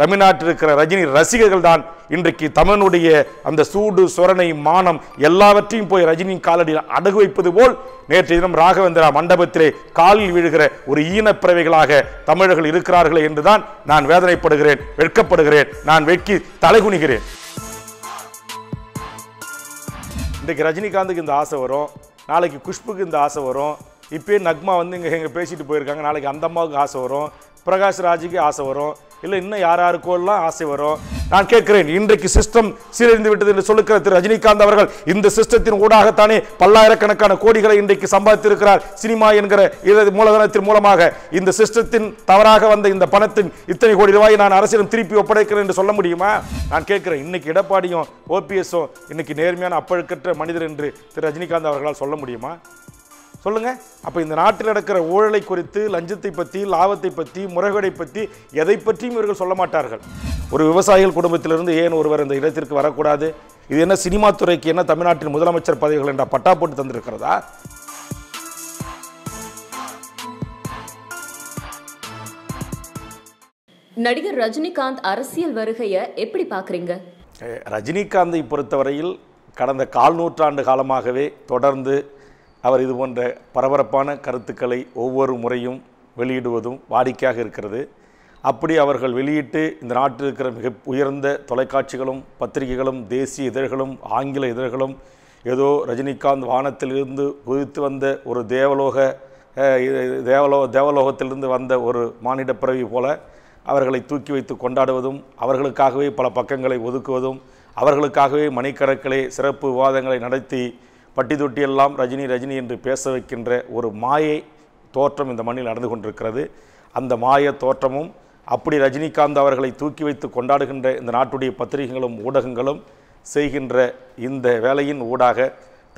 தமிழ்நாட்டில் இருக்கிற ரஜினி ரசிகர்கள் தான் இன்றைக்கு தமிழனுடைய அந்த சூடு சுரணை மானம் எல்லாவற்றையும் போய் ரஜினியின் காலடியில் அடகு வைப்பது போல் நேற்று தினம் ராகவேந்திரா மண்டபத்திலே காலில் விழுகிற ஒரு ஈனப்பிறவைகளாக தமிழர்கள் இருக்கிறார்களே என்றுதான் நான் வேதனைப்படுகிறேன் வெட்கப்படுகிறேன் நான் வெட்கி தலைகுனிகிறேன் இன்றைக்கு ரஜினிகாந்துக்கு இந்த ஆசை வரும் நாளைக்கு குஷ்புக்கு இந்த ஆசை வரும் இப்போயே நக்மா வந்து இங்கே எங்கே பேசிட்டு போயிருக்காங்க நாளைக்கு அந்த அம்மாவுக்கு ஆசை வரும் பிரகாஷ் ராஜுக்கு ஆசை வரும் இல்லை இன்னும் யார் எல்லாம் ஆசை வரும் நான் கேட்கிறேன் இன்றைக்கு சிஸ்டம் சீரழிந்து விட்டது என்று சொல்லுகிற திரு ரஜினிகாந்த் அவர்கள் இந்த சிஸ்டத்தின் ஊடாகத்தானே பல்லாயிரக்கணக்கான கோடிகளை இன்றைக்கு சம்பாதித்திருக்கிறார் சினிமா என்கிற இது மூலதனத்தின் மூலமாக இந்த சிஸ்டத்தின் தவறாக வந்த இந்த பணத்தின் இத்தனை கோடி ரூபாயை நான் அரசிடம் திருப்பி ஒப்படைக்கிறேன் என்று சொல்ல முடியுமா நான் கேட்கிறேன் இன்னைக்கு எடப்பாடியும் ஓபிஎஸும் இன்னைக்கு நேர்மையான அப்பழுக்கற்ற மனிதர் என்று திரு ரஜினிகாந்த் அவர்களால் சொல்ல முடியுமா சொல்லுங்கள் அப்போ இந்த நாட்டில் நடக்கிற ஊழலை குறித்து லஞ்சத்தை பற்றி லாபத்தை பற்றி முறைகேடை பற்றி எதை பற்றியும் இவர்கள் சொல்ல மாட்டார்கள் ஒரு விவசாயிகள் குடும்பத்திலிருந்து ஏன் ஒருவர் இந்த இடத்திற்கு வரக்கூடாது இது என்ன சினிமா துறைக்கு என்ன தமிழ்நாட்டின் முதலமைச்சர் பதவிகள் என்ற பட்டா போட்டு தந்திருக்கிறதா நடிகர் ரஜினிகாந்த் அரசியல் வருகையை எப்படி பார்க்குறீங்க ரஜினிகாந்தை பொறுத்தவரையில் கடந்த கால் நூற்றாண்டு காலமாகவே தொடர்ந்து அவர் இது போன்ற பரபரப்பான கருத்துக்களை ஒவ்வொரு முறையும் வெளியிடுவதும் வாடிக்கையாக இருக்கிறது அப்படி அவர்கள் வெளியிட்டு இந்த நாட்டில் இருக்கிற மிக உயர்ந்த தொலைக்காட்சிகளும் பத்திரிகைகளும் தேசிய இதழ்களும் ஆங்கில இதழ்களும் ஏதோ ரஜினிகாந்த் வானத்திலிருந்து குதித்து வந்த ஒரு தேவலோக தேவலோ தேவலோகத்திலிருந்து வந்த ஒரு மானிட பிறவி போல அவர்களை தூக்கி வைத்து கொண்டாடுவதும் அவர்களுக்காகவே பல பக்கங்களை ஒதுக்குவதும் அவர்களுக்காகவே மணிக்கணக்கிலே சிறப்பு விவாதங்களை நடத்தி பட்டி தொட்டியெல்லாம் ரஜினி ரஜினி என்று பேச வைக்கின்ற ஒரு மாயை தோற்றம் இந்த மண்ணில் நடந்து கொண்டிருக்கிறது அந்த மாய தோற்றமும் அப்படி ரஜினிகாந்த் அவர்களை தூக்கி வைத்து கொண்டாடுகின்ற இந்த நாட்டுடைய பத்திரிகைகளும் ஊடகங்களும் செய்கின்ற இந்த வேலையின் ஊடாக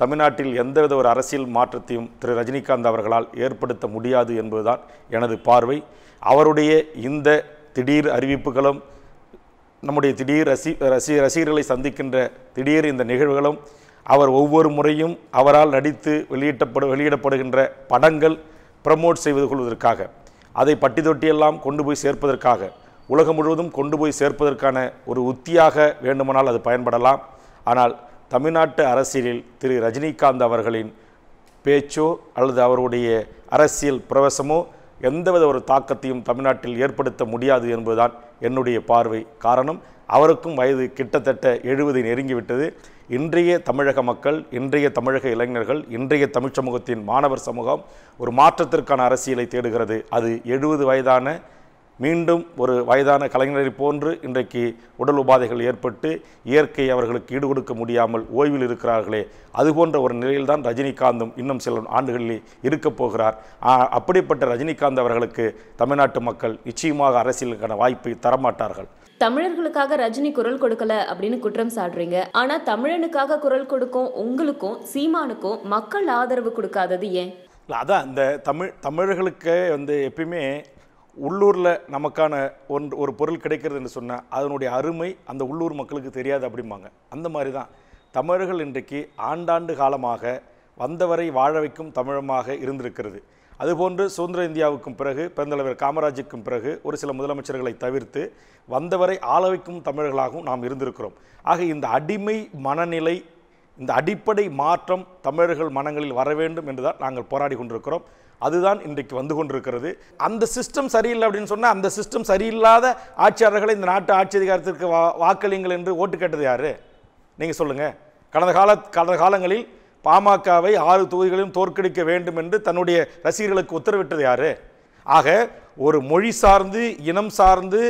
தமிழ்நாட்டில் எந்தவித ஒரு அரசியல் மாற்றத்தையும் திரு ரஜினிகாந்த் அவர்களால் ஏற்படுத்த முடியாது என்பதுதான் எனது பார்வை அவருடைய இந்த திடீர் அறிவிப்புகளும் நம்முடைய திடீர் ரசி ரசி ரசிகர்களை சந்திக்கின்ற திடீர் இந்த நிகழ்வுகளும் அவர் ஒவ்வொரு முறையும் அவரால் நடித்து வெளியிட்டப்படு வெளியிடப்படுகின்ற படங்கள் ப்ரமோட் செய்வது கொள்வதற்காக அதை பட்டி தொட்டியெல்லாம் கொண்டு போய் சேர்ப்பதற்காக உலகம் முழுவதும் கொண்டு போய் சேர்ப்பதற்கான ஒரு உத்தியாக வேண்டுமானால் அது பயன்படலாம் ஆனால் தமிழ்நாட்டு அரசியலில் திரு ரஜினிகாந்த் அவர்களின் பேச்சோ அல்லது அவருடைய அரசியல் பிரவசமோ எந்தவித ஒரு தாக்கத்தையும் தமிழ்நாட்டில் ஏற்படுத்த முடியாது என்பதுதான் என்னுடைய பார்வை காரணம் அவருக்கும் வயது கிட்டத்தட்ட எழுபதை நெருங்கிவிட்டது இன்றைய தமிழக மக்கள் இன்றைய தமிழக இளைஞர்கள் இன்றைய தமிழ் சமூகத்தின் மாணவர் சமூகம் ஒரு மாற்றத்திற்கான அரசியலை தேடுகிறது அது எழுபது வயதான மீண்டும் ஒரு வயதான கலைஞரை போன்று இன்றைக்கு உடல் உபாதைகள் ஏற்பட்டு இயற்கை அவர்களுக்கு ஈடுகொடுக்க முடியாமல் ஓய்வில் இருக்கிறார்களே அதுபோன்ற ஒரு நிலையில்தான் ரஜினிகாந்தும் இன்னும் சில ஆண்டுகளில் இருக்கப் போகிறார் அப்படிப்பட்ட ரஜினிகாந்த் அவர்களுக்கு தமிழ்நாட்டு மக்கள் நிச்சயமாக அரசியலுக்கான வாய்ப்பை தரமாட்டார்கள் தமிழர்களுக்காக ரஜினி குரல் கொடுக்கல அப்படின்னு குற்றம் சாடுறீங்க ஆனா தமிழனுக்காக குரல் கொடுக்கும் உங்களுக்கும் சீமானுக்கும் மக்கள் ஆதரவு கொடுக்காதது ஏன் அதான் இந்த தமிழ் தமிழர்களுக்கு வந்து எப்பயுமே உள்ளூரில் நமக்கான ஒன் ஒரு பொருள் கிடைக்கிறதுன்னு சொன்னால் அதனுடைய அருமை அந்த உள்ளூர் மக்களுக்கு தெரியாது அப்படிம்பாங்க அந்த மாதிரி தான் தமிழர்கள் இன்றைக்கு ஆண்டாண்டு காலமாக வந்தவரை வாழ வைக்கும் தமிழமாக இருந்திருக்கிறது அதுபோன்று சுதந்திர இந்தியாவுக்கும் பிறகு பெருந்தலைவர் காமராஜுக்கும் பிறகு ஒரு சில முதலமைச்சர்களை தவிர்த்து வந்தவரை ஆளவைக்கும் தமிழர்களாகவும் நாம் இருந்திருக்கிறோம் ஆக இந்த அடிமை மனநிலை இந்த அடிப்படை மாற்றம் தமிழர்கள் மனங்களில் வர வேண்டும் என்று தான் நாங்கள் போராடி கொண்டிருக்கிறோம் அதுதான் இன்றைக்கு வந்து கொண்டிருக்கிறது அந்த சிஸ்டம் சரியில்லை அப்படின்னு சொன்னால் அந்த சிஸ்டம் சரியில்லாத ஆட்சியாளர்களை இந்த நாட்டு ஆட்சி அதிகாரத்திற்கு வா வாக்களிங்கள் என்று ஓட்டு கேட்டது யார் நீங்கள் சொல்லுங்கள் கடந்த கால கடந்த காலங்களில் பாமகவை ஆறு தொகுதிகளையும் தோற்கடிக்க வேண்டும் என்று தன்னுடைய ரசிகர்களுக்கு உத்தரவிட்டது யாரு ஆக ஒரு மொழி சார்ந்து இனம் சார்ந்து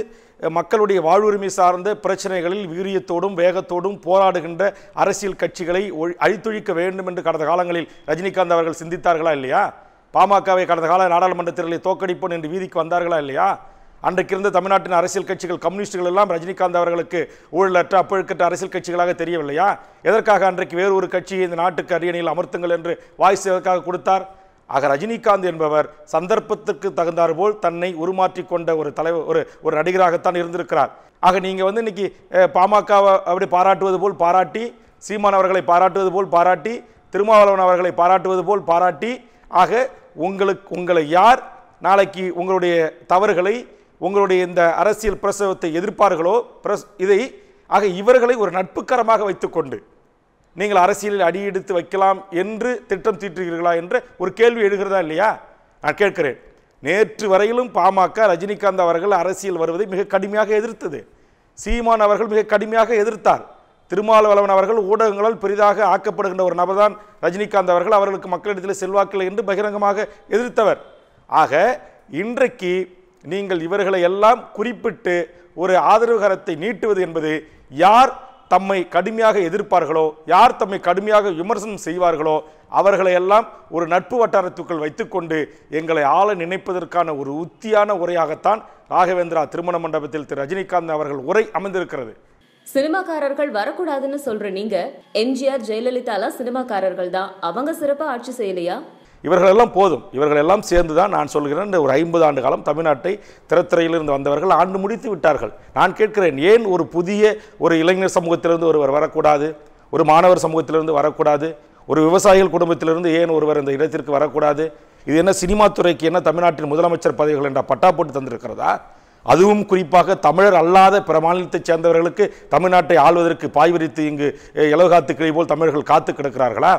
மக்களுடைய வாழ்வுரிமை சார்ந்த பிரச்சனைகளில் வீரியத்தோடும் வேகத்தோடும் போராடுகின்ற அரசியல் கட்சிகளை அழித்தொழிக்க வேண்டும் என்று கடந்த காலங்களில் ரஜினிகாந்த் அவர்கள் சிந்தித்தார்களா இல்லையா பாமகவை கடந்த கால நாடாளுமன்ற தேர்தலை தோக்கடிப்போம் என்று வீதிக்கு வந்தார்களா இல்லையா அன்றைக்கு இருந்த தமிழ்நாட்டின் அரசியல் கட்சிகள் கம்யூனிஸ்டுகள் எல்லாம் ரஜினிகாந்த் அவர்களுக்கு ஊழலற்ற அப்பழுக்கற்ற அரசியல் கட்சிகளாக தெரியவில்லையா எதற்காக அன்றைக்கு வேறு ஒரு கட்சியை இந்த நாட்டுக்கு அரியணையில் அமர்த்துங்கள் என்று வாய்ஸ் எதற்காக கொடுத்தார் ஆக ரஜினிகாந்த் என்பவர் சந்தர்ப்பத்திற்கு தகுந்தாற்போல் தன்னை உருமாற்றி கொண்ட ஒரு தலைவர் ஒரு ஒரு நடிகராகத்தான் இருந்திருக்கிறார் ஆக நீங்கள் வந்து இன்னைக்கு பாமகவை அப்படி பாராட்டுவது போல் பாராட்டி சீமான் அவர்களை பாராட்டுவது போல் பாராட்டி திருமாவளவன் அவர்களை பாராட்டுவது போல் பாராட்டி ஆக உங்களுக்கு உங்களை யார் நாளைக்கு உங்களுடைய தவறுகளை உங்களுடைய இந்த அரசியல் பிரசவத்தை எதிர்ப்பார்களோ பிரஸ் இதை ஆக இவர்களை ஒரு நட்புக்கரமாக வைத்துக்கொண்டு நீங்கள் அரசியலில் அடியெடுத்து வைக்கலாம் என்று திட்டம் தீட்டுகிறீர்களா என்ற ஒரு கேள்வி எழுகிறதா இல்லையா நான் கேட்கிறேன் நேற்று வரையிலும் பாமக ரஜினிகாந்த் அவர்கள் அரசியல் வருவதை மிக கடுமையாக எதிர்த்தது சீமான் அவர்கள் மிக கடுமையாக எதிர்த்தார் திருமாவளவன் அவர்கள் ஊடகங்களால் பெரிதாக ஆக்கப்படுகின்ற ஒரு நபர் தான் ரஜினிகாந்த் அவர்கள் அவர்களுக்கு மக்களிடத்தில் செல்வாக்கில் என்று பகிரங்கமாக எதிர்த்தவர் ஆக இன்றைக்கு நீங்கள் இவர்களை எல்லாம் குறிப்பிட்டு ஒரு ஆதரவுகரத்தை நீட்டுவது என்பது யார் தம்மை கடுமையாக எதிர்ப்பார்களோ யார் தம்மை கடுமையாக விமர்சனம் செய்வார்களோ அவர்களை எல்லாம் ஒரு நட்பு வட்டாரத்துக்குள் வைத்துக்கொண்டு எங்களை ஆள நினைப்பதற்கான ஒரு உத்தியான உரையாகத்தான் ராகவேந்திரா திருமண மண்டபத்தில் திரு ரஜினிகாந்த் அவர்கள் உரை அமைந்திருக்கிறது சினிமாக்காரர்கள் வரக்கூடாதுன்னு சொல்ற நீங்க எம்ஜிஆர் ஜெயலலிதாலா சினிமாக்காரர்கள் தான் அவங்க சிறப்பாக ஆட்சி செய்யலையா இவர்களெல்லாம் போதும் இவர்களெல்லாம் சேர்ந்து தான் நான் சொல்கிறேன் இந்த ஒரு ஐம்பது ஆண்டு காலம் தமிழ்நாட்டை திறத்துறையிலிருந்து வந்தவர்கள் ஆண்டு முடித்து விட்டார்கள் நான் கேட்கிறேன் ஏன் ஒரு புதிய ஒரு இளைஞர் சமூகத்திலிருந்து ஒருவர் வரக்கூடாது ஒரு மாணவர் சமூகத்திலிருந்து வரக்கூடாது ஒரு விவசாயிகள் குடும்பத்திலிருந்து ஏன் ஒருவர் இந்த இடத்திற்கு வரக்கூடாது இது என்ன சினிமா துறைக்கு என்ன தமிழ்நாட்டின் முதலமைச்சர் பதவிகள் என்ற பட்டா போட்டு தந்திருக்கிறதா அதுவும் குறிப்பாக தமிழர் அல்லாத பிற மாநிலத்தைச் சேர்ந்தவர்களுக்கு தமிழ்நாட்டை ஆள்வதற்கு பாய்விரித்து இங்கு இலவு காத்து போல் தமிழர்கள் காத்து கிடக்கிறார்களா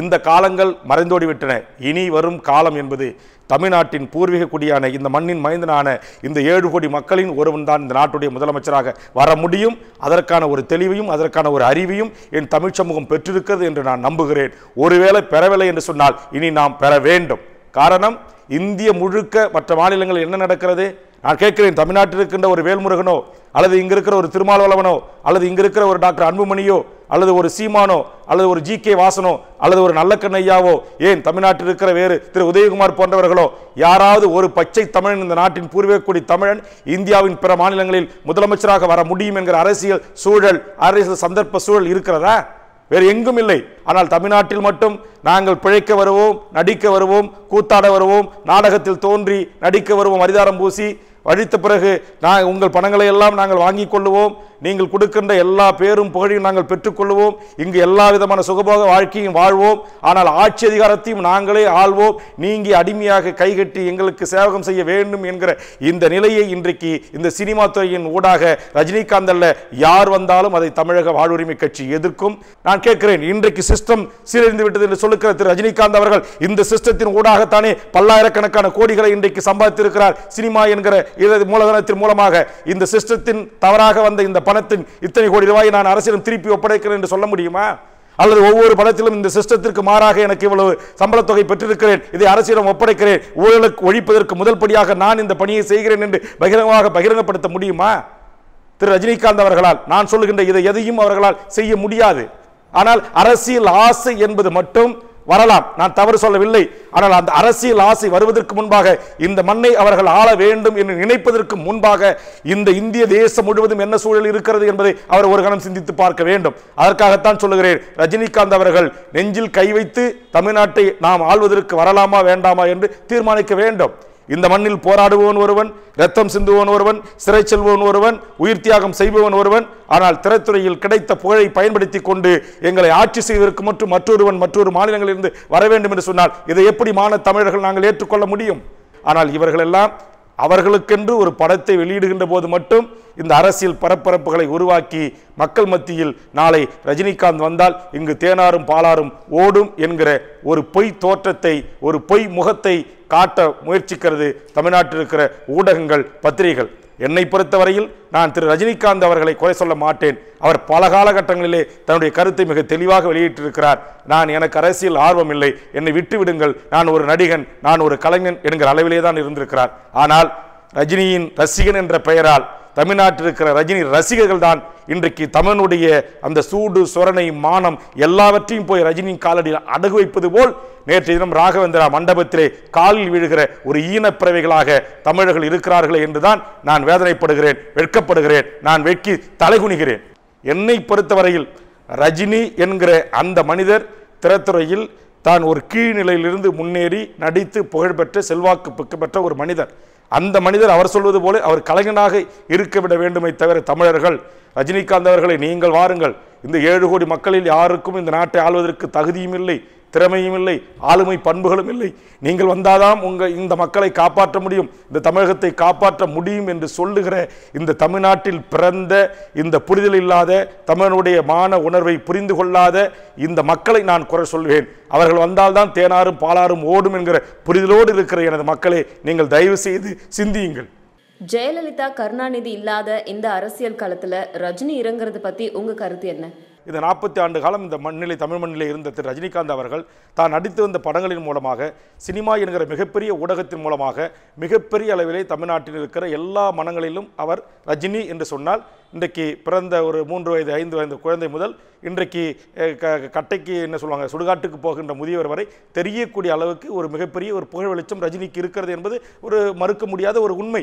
இந்த காலங்கள் மறைந்தோடிவிட்டன இனி வரும் காலம் என்பது தமிழ்நாட்டின் பூர்வீக குடியான இந்த மண்ணின் மைந்தனான இந்த ஏழு கோடி மக்களின் ஒருவன் தான் இந்த நாட்டுடைய முதலமைச்சராக வர முடியும் அதற்கான ஒரு தெளிவையும் அதற்கான ஒரு அறிவையும் என் தமிழ் சமூகம் பெற்றிருக்கிறது என்று நான் நம்புகிறேன் ஒருவேளை பெறவில்லை என்று சொன்னால் இனி நாம் பெற வேண்டும் காரணம் இந்திய முழுக்க மற்ற மாநிலங்களில் என்ன நடக்கிறது நான் கேட்கிறேன் தமிழ்நாட்டில் இருக்கின்ற ஒரு வேல்முருகனோ அல்லது இங்கே இருக்கிற ஒரு திருமாவளவனோ அல்லது இங்கே இருக்கிற ஒரு டாக்டர் அன்புமணியோ அல்லது ஒரு சீமானோ அல்லது ஒரு ஜி கே வாசனோ அல்லது ஒரு நல்ல கண்ணையாவோ ஏன் தமிழ்நாட்டில் இருக்கிற வேறு திரு உதயகுமார் போன்றவர்களோ யாராவது ஒரு பச்சை தமிழன் இந்த நாட்டின் பூர்வீகக்குடி தமிழன் இந்தியாவின் பிற மாநிலங்களில் முதலமைச்சராக வர முடியும் என்கிற அரசியல் சூழல் அரசியல் சந்தர்ப்ப சூழல் இருக்கிறதா வேறு எங்கும் இல்லை ஆனால் தமிழ்நாட்டில் மட்டும் நாங்கள் பிழைக்க வருவோம் நடிக்க வருவோம் கூத்தாட வருவோம் நாடகத்தில் தோன்றி நடிக்க வருவோம் அரிதாரம் பூசி அழித்த பிறகு நான் உங்கள் பணங்களை எல்லாம் நாங்கள் வாங்கிக் கொள்ளுவோம் நீங்கள் கொடுக்கின்ற எல்லா பேரும் புகழையும் நாங்கள் பெற்றுக்கொள்வோம் இங்கு எல்லா விதமான சுகபோக வாழ்க்கையும் வாழ்வோம் ஆனால் ஆட்சி அதிகாரத்தையும் நாங்களே ஆள்வோம் நீங்கி அடிமையாக கைகட்டி எங்களுக்கு சேவகம் செய்ய வேண்டும் என்கிற இந்த நிலையை இன்றைக்கு இந்த சினிமா துறையின் ஊடாக ரஜினிகாந்த் அல்ல யார் வந்தாலும் அதை தமிழக வாழ்வுரிமை கட்சி எதிர்க்கும் நான் கேட்கிறேன் இன்றைக்கு சிஸ்டம் சீரழிந்து விட்டது என்று சொல்லுகிற திரு ரஜினிகாந்த் அவர்கள் இந்த சிஸ்டத்தின் ஊடாகத்தானே பல்லாயிரக்கணக்கான கோடிகளை இன்றைக்கு சம்பாதித்திருக்கிறார் சினிமா என்கிற இது மூலதனத்தின் மூலமாக இந்த சிஸ்டத்தின் தவறாக வந்த இந்த பணத்தின் இத்தனை கோடி ரூபாய் நான் அரசிடம் திருப்பி ஒப்படைக்கிறேன் என்று சொல்ல முடியுமா அல்லது ஒவ்வொரு படத்திலும் இந்த சிஸ்டத்திற்கு மாறாக எனக்கு இவ்வளவு சம்பளத்தொகை தொகை பெற்றிருக்கிறேன் இதை அரசிடம் ஒப்படைக்கிறேன் ஊழலுக்கு ஒழிப்பதற்கு முதல் படியாக நான் இந்த பணியை செய்கிறேன் என்று பகிரங்கமாக பகிரங்கப்படுத்த முடியுமா திரு ரஜினிகாந்த் அவர்களால் நான் சொல்லுகின்ற இதை எதையும் அவர்களால் செய்ய முடியாது ஆனால் அரசியல் ஆசை என்பது மட்டும் வரலாம் நான் தவறு சொல்லவில்லை ஆனால் அந்த அரசியல் ஆசை வருவதற்கு முன்பாக இந்த மண்ணை அவர்கள் ஆள வேண்டும் என்று நினைப்பதற்கு முன்பாக இந்த இந்திய தேசம் முழுவதும் என்ன சூழல் இருக்கிறது என்பதை அவர் ஒரு கணம் சிந்தித்து பார்க்க வேண்டும் அதற்காகத்தான் சொல்லுகிறேன் ரஜினிகாந்த் அவர்கள் நெஞ்சில் கை வைத்து தமிழ்நாட்டை நாம் ஆள்வதற்கு வரலாமா வேண்டாமா என்று தீர்மானிக்க வேண்டும் இந்த மண்ணில் போராடுபவன் ஒருவன் ரத்தம் சிந்துவன் ஒருவன் சிறை செல்வோன் ஒருவன் உயிர் தியாகம் செய்பவன் ஒருவன் ஆனால் திரைத்துறையில் கிடைத்த புகழை பயன்படுத்தி கொண்டு எங்களை ஆட்சி செய்வதற்கு மற்றும் மற்றொருவன் மற்றொரு மாநிலங்களிலிருந்து வர வேண்டும் என்று சொன்னால் இதை எப்படி மான தமிழர்கள் நாங்கள் ஏற்றுக்கொள்ள முடியும் ஆனால் இவர்களெல்லாம் அவர்களுக்கென்று ஒரு படத்தை வெளியிடுகின்ற போது மட்டும் இந்த அரசியல் பரப்பரப்புகளை உருவாக்கி மக்கள் மத்தியில் நாளை ரஜினிகாந்த் வந்தால் இங்கு தேனாரும் பாலாரும் ஓடும் என்கிற ஒரு பொய் தோற்றத்தை ஒரு பொய் முகத்தை காட்ட முயற்சிக்கிறது தமிழ்நாட்டில் இருக்கிற ஊடகங்கள் பத்திரிகைகள் என்னை பொறுத்தவரையில் நான் திரு ரஜினிகாந்த் அவர்களை குறை சொல்ல மாட்டேன் அவர் பல காலகட்டங்களிலே தன்னுடைய கருத்தை மிக தெளிவாக வெளியிட்டிருக்கிறார் நான் எனக்கு அரசியல் ஆர்வம் இல்லை என்னை விட்டுவிடுங்கள் நான் ஒரு நடிகன் நான் ஒரு கலைஞன் என்கிற அளவிலே தான் இருந்திருக்கிறார் ஆனால் ரஜினியின் ரசிகன் என்ற பெயரால் தமிழ்நாட்டில் இருக்கிற ரஜினி ரசிகர்கள் தான் இன்றைக்கு தமிழனுடைய அந்த சூடு சுரணை மானம் எல்லாவற்றையும் போய் ரஜினியின் காலடியில் அடகு வைப்பது போல் நேற்றைய தினம் ராகவேந்திரா மண்டபத்திலே காலில் விழுகிற ஒரு ஈனப்பிறவைகளாக தமிழர்கள் இருக்கிறார்களே என்றுதான் நான் வேதனைப்படுகிறேன் வெட்கப்படுகிறேன் நான் வெட்கி தலைகுனிகிறேன் என்னை பொறுத்தவரையில் ரஜினி என்கிற அந்த மனிதர் திரைத்துறையில் தான் ஒரு கீழ்நிலையிலிருந்து முன்னேறி நடித்து புகழ்பெற்ற செல்வாக்கு பெற்ற ஒரு மனிதர் அந்த மனிதர் அவர் சொல்வது போல அவர் கலைஞனாக இருக்க விட வேண்டுமே தவிர தமிழர்கள் ரஜினிகாந்த் அவர்களை நீங்கள் வாருங்கள் இந்த ஏழு கோடி மக்களில் யாருக்கும் இந்த நாட்டை ஆள்வதற்கு தகுதியும் இல்லை திறமையும் இல்லை ஆளுமை பண்புகளும் இல்லை நீங்கள் வந்தாதான் உங்கள் இந்த மக்களை காப்பாற்ற முடியும் இந்த தமிழகத்தை காப்பாற்ற முடியும் என்று சொல்லுகிற இந்த தமிழ்நாட்டில் பிறந்த இந்த புரிதல் இல்லாத தமிழனுடைய மான உணர்வை புரிந்து கொள்ளாத இந்த மக்களை நான் குறை சொல்வேன் அவர்கள் வந்தால்தான் தேனாரும் பாலாரும் ஓடும் என்கிற புரிதலோடு இருக்கிற எனது மக்களை நீங்கள் தயவு செய்து சிந்தியுங்கள் ஜெயலலிதா கருணாநிதி இல்லாத இந்த அரசியல் காலத்தில் ரஜினி இறங்குறது பற்றி உங்கள் கருத்து என்ன இந்த நாற்பத்தி ஆண்டு காலம் இந்த மண்ணிலை தமிழ் மண்ணிலே இருந்த திரு ரஜினிகாந்த் அவர்கள் தான் நடித்து வந்த படங்களின் மூலமாக சினிமா என்கிற மிகப்பெரிய ஊடகத்தின் மூலமாக மிகப்பெரிய அளவிலே தமிழ்நாட்டில் இருக்கிற எல்லா மனங்களிலும் அவர் ரஜினி என்று சொன்னால் இன்றைக்கு பிறந்த ஒரு மூன்று வயது ஐந்து வயது குழந்தை முதல் இன்றைக்கு க கட்டைக்கு என்ன சொல்லுவாங்க சுடுகாட்டுக்கு போகின்ற முதியவர் வரை தெரியக்கூடிய அளவுக்கு ஒரு மிகப்பெரிய ஒரு புகழ் வெளிச்சம் ரஜினிக்கு இருக்கிறது என்பது ஒரு மறுக்க முடியாத ஒரு உண்மை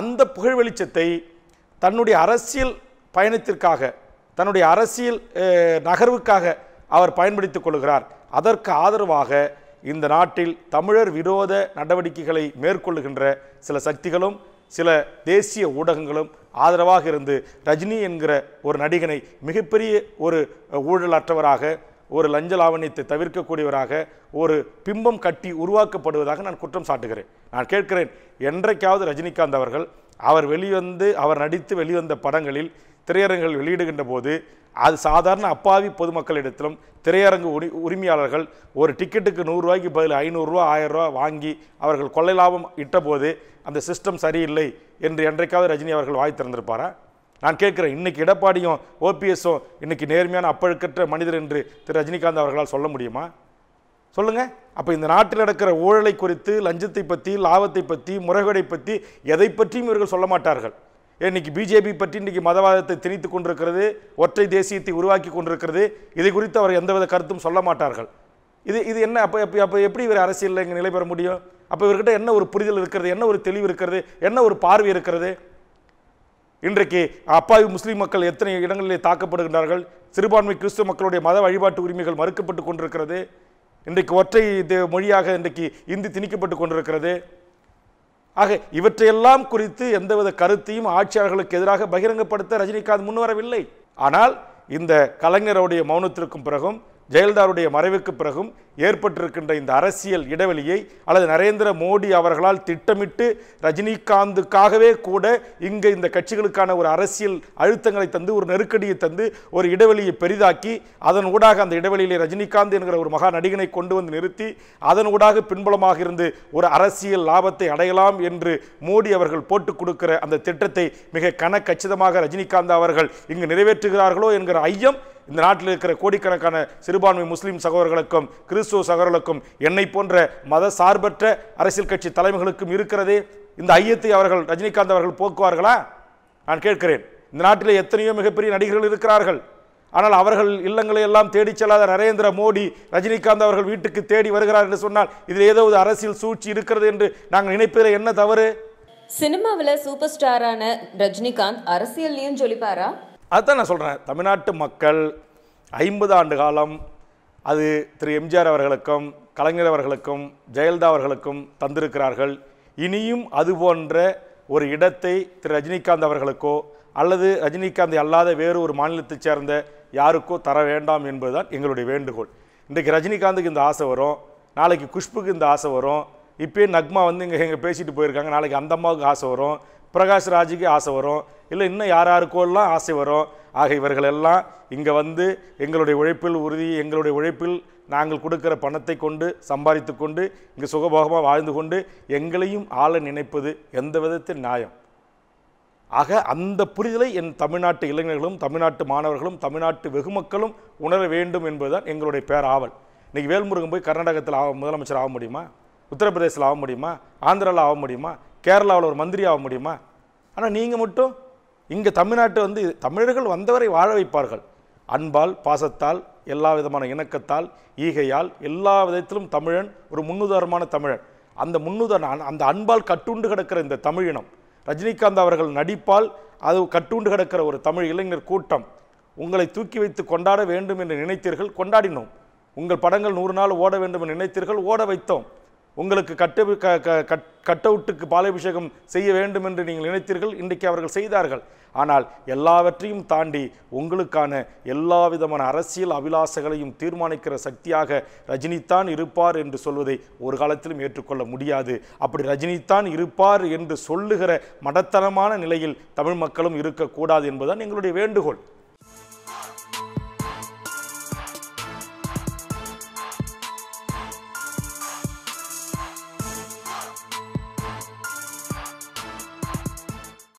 அந்த புகழ் வெளிச்சத்தை தன்னுடைய அரசியல் பயணத்திற்காக தன்னுடைய அரசியல் நகர்வுக்காக அவர் பயன்படுத்தி கொள்கிறார் அதற்கு ஆதரவாக இந்த நாட்டில் தமிழர் விரோத நடவடிக்கைகளை மேற்கொள்ளுகின்ற சில சக்திகளும் சில தேசிய ஊடகங்களும் ஆதரவாக இருந்து ரஜினி என்கிற ஒரு நடிகனை மிகப்பெரிய ஒரு ஊழல் அற்றவராக ஒரு லஞ்ச லாவணியத்தை தவிர்க்கக்கூடியவராக ஒரு பிம்பம் கட்டி உருவாக்கப்படுவதாக நான் குற்றம் சாட்டுகிறேன் நான் கேட்கிறேன் என்றைக்காவது ரஜினிகாந்த் அவர்கள் அவர் வெளிவந்து அவர் நடித்து வெளிவந்த படங்களில் திரையரங்குகள் வெளியிடுகின்ற போது அது சாதாரண அப்பாவி பொதுமக்களிடத்திலும் திரையரங்கு உரி உரிமையாளர்கள் ஒரு டிக்கெட்டுக்கு நூறுரூவாய்க்கு பதில் ஐநூறுரூவா ஆயிரரூவா வாங்கி அவர்கள் கொள்ளை லாபம் இட்டபோது அந்த சிஸ்டம் சரியில்லை என்று என்றைக்காவது ரஜினி அவர்கள் வாய் திறந்திருப்பாரா நான் கேட்குறேன் இன்றைக்கி எடப்பாடியும் ஓபிஎஸும் இன்றைக்கி நேர்மையான அப்பழுக்கற்ற மனிதர் என்று திரு ரஜினிகாந்த் அவர்களால் சொல்ல முடியுமா சொல்லுங்கள் அப்போ இந்த நாட்டில் நடக்கிற ஊழலை குறித்து லஞ்சத்தை பற்றி லாபத்தை பற்றி முறைகேடை பற்றி எதை பற்றியும் இவர்கள் சொல்ல மாட்டார்கள் இன்னைக்கு பிஜேபி பற்றி இன்றைக்கி மதவாதத்தை திணித்து கொண்டிருக்கிறது ஒற்றை தேசியத்தை உருவாக்கி கொண்டிருக்கிறது இதை குறித்து அவர் எந்தவித கருத்தும் சொல்ல மாட்டார்கள் இது இது என்ன அப்போ அப்போ எப்படி இவர் அரசியலில் இங்கே நிலை பெற முடியும் அப்போ இவர்கிட்ட என்ன ஒரு புரிதல் இருக்கிறது என்ன ஒரு தெளிவு இருக்கிறது என்ன ஒரு பார்வை இருக்கிறது இன்றைக்கு அப்பாவி முஸ்லீம் மக்கள் எத்தனை இடங்களிலே தாக்கப்படுகின்றார்கள் சிறுபான்மை கிறிஸ்துவ மக்களுடைய மத வழிபாட்டு உரிமைகள் மறுக்கப்பட்டு கொண்டிருக்கிறது இன்றைக்கு ஒற்றை மொழியாக இன்றைக்கு இந்தி திணிக்கப்பட்டு கொண்டிருக்கிறது ஆக இவற்றையெல்லாம் குறித்து எந்தவித கருத்தையும் ஆட்சியாளர்களுக்கு எதிராக பகிரங்கப்படுத்த ரஜினிகாந்த் முன்வரவில்லை ஆனால் இந்த கலைஞருடைய மௌனத்திற்கும் பிறகும் ஜெயலலிதாவுடைய மறைவுக்கு பிறகும் ஏற்பட்டிருக்கின்ற இந்த அரசியல் இடைவெளியை அல்லது நரேந்திர மோடி அவர்களால் திட்டமிட்டு ரஜினிகாந்துக்காகவே கூட இங்கே இந்த கட்சிகளுக்கான ஒரு அரசியல் அழுத்தங்களை தந்து ஒரு நெருக்கடியை தந்து ஒரு இடைவெளியை பெரிதாக்கி அதன் ஊடாக அந்த இடைவெளியிலே ரஜினிகாந்த் என்கிற ஒரு மகா நடிகனை கொண்டு வந்து நிறுத்தி அதன் ஊடாக பின்புலமாக இருந்து ஒரு அரசியல் லாபத்தை அடையலாம் என்று மோடி அவர்கள் போட்டுக் கொடுக்கிற அந்த திட்டத்தை மிக கனக்கச்சிதமாக ரஜினிகாந்த் அவர்கள் இங்கு நிறைவேற்றுகிறார்களோ என்கிற ஐயம் இந்த நாட்டில் இருக்கிற கோடிக்கணக்கான சிறுபான்மை முஸ்லீம் சகோதரர்களுக்கும் கிறிஸ்துவ கிறிஸ்துவ சகோதரர்களுக்கும் என்னை போன்ற மத சார்பற்ற அரசியல் கட்சி தலைமைகளுக்கும் இருக்கிறது இந்த ஐயத்தை அவர்கள் ரஜினிகாந்த் அவர்கள் போக்குவார்களா நான் கேட்கிறேன் இந்த நாட்டில் எத்தனையோ மிகப்பெரிய நடிகர்கள் இருக்கிறார்கள் ஆனால் அவர்கள் இல்லங்களை எல்லாம் தேடிச் செல்லாத நரேந்திர மோடி ரஜினிகாந்த் அவர்கள் வீட்டுக்கு தேடி வருகிறார் என்று சொன்னால் இதில் ஏதோ ஒரு அரசியல் சூழ்ச்சி இருக்கிறது என்று நாங்கள் நினைப்பதில் என்ன தவறு சினிமாவில் சூப்பர் ஸ்டாரான ரஜினிகாந்த் அரசியல்லையும் ஜொலிப்பாரா அதுதான் நான் சொல்கிறேன் தமிழ்நாட்டு மக்கள் ஐம்பது ஆண்டு காலம் அது திரு எம்ஜிஆர் அவர்களுக்கும் கலைஞர் அவர்களுக்கும் ஜெயலலிதா அவர்களுக்கும் தந்திருக்கிறார்கள் இனியும் அது போன்ற ஒரு இடத்தை திரு ரஜினிகாந்த் அவர்களுக்கோ அல்லது ரஜினிகாந்த் அல்லாத வேறு ஒரு மாநிலத்தைச் சேர்ந்த யாருக்கோ தர வேண்டாம் என்பதுதான் எங்களுடைய வேண்டுகோள் இன்றைக்கு ரஜினிகாந்துக்கு இந்த ஆசை வரும் நாளைக்கு குஷ்புக்கு இந்த ஆசை வரும் இப்போயே நக்மா வந்து இங்கே எங்கே பேசிட்டு போயிருக்காங்க நாளைக்கு அந்த அம்மாவுக்கு ஆசை வரும் பிரகாஷ் ராஜுக்கு ஆசை வரும் இல்லை இன்னும் யார் யாருக்கோலாம் ஆசை வரும் ஆக எல்லாம் இங்கே வந்து எங்களுடைய உழைப்பில் உறுதி எங்களுடைய உழைப்பில் நாங்கள் கொடுக்குற பணத்தை கொண்டு சம்பாதித்து கொண்டு இங்கே சுகபோகமாக வாழ்ந்து கொண்டு எங்களையும் ஆள நினைப்பது எந்த விதத்தில் நியாயம் ஆக அந்த புரிதலை என் தமிழ்நாட்டு இளைஞர்களும் தமிழ்நாட்டு மாணவர்களும் தமிழ்நாட்டு வெகுமக்களும் உணர வேண்டும் என்பதுதான் எங்களுடைய பேராவல் இன்றைக்கி வேல்முருகன் போய் கர்நாடகத்தில் ஆக முதலமைச்சர் ஆக முடியுமா உத்தரப்பிரதேசத்தில் ஆக முடியுமா ஆந்திராவில் ஆக முடியுமா கேரளாவில் ஒரு மந்திரி ஆக முடியுமா ஆனால் நீங்கள் மட்டும் இங்கே தமிழ்நாட்டை வந்து தமிழர்கள் வந்தவரை வாழ வைப்பார்கள் அன்பால் பாசத்தால் எல்லா விதமான இணக்கத்தால் ஈகையால் எல்லா விதத்திலும் தமிழன் ஒரு முன்னுதாரணமான தமிழன் அந்த முன்னுதாரண அந்த அன்பால் கட்டுண்டு கிடக்கிற இந்த தமிழினம் ரஜினிகாந்த் அவர்கள் நடிப்பால் அது கட்டுண்டு கிடக்கிற ஒரு தமிழ் இளைஞர் கூட்டம் உங்களை தூக்கி வைத்து கொண்டாட வேண்டும் என்று நினைத்தீர்கள் கொண்டாடினோம் உங்கள் படங்கள் நூறு நாள் ஓட வேண்டும் என்று நினைத்தீர்கள் ஓட வைத்தோம் உங்களுக்கு கட்டு கட் அவுட்டுக்கு பாலாபிஷேகம் செய்ய வேண்டும் என்று நீங்கள் நினைத்தீர்கள் இன்றைக்கு அவர்கள் செய்தார்கள் ஆனால் எல்லாவற்றையும் தாண்டி உங்களுக்கான எல்லா விதமான அரசியல் அபிலாசங்களையும் தீர்மானிக்கிற சக்தியாக ரஜினிதான் இருப்பார் என்று சொல்வதை ஒரு காலத்திலும் ஏற்றுக்கொள்ள முடியாது அப்படி ரஜினிதான் இருப்பார் என்று சொல்லுகிற மடத்தனமான நிலையில் தமிழ் மக்களும் இருக்கக்கூடாது என்பதுதான் எங்களுடைய வேண்டுகோள்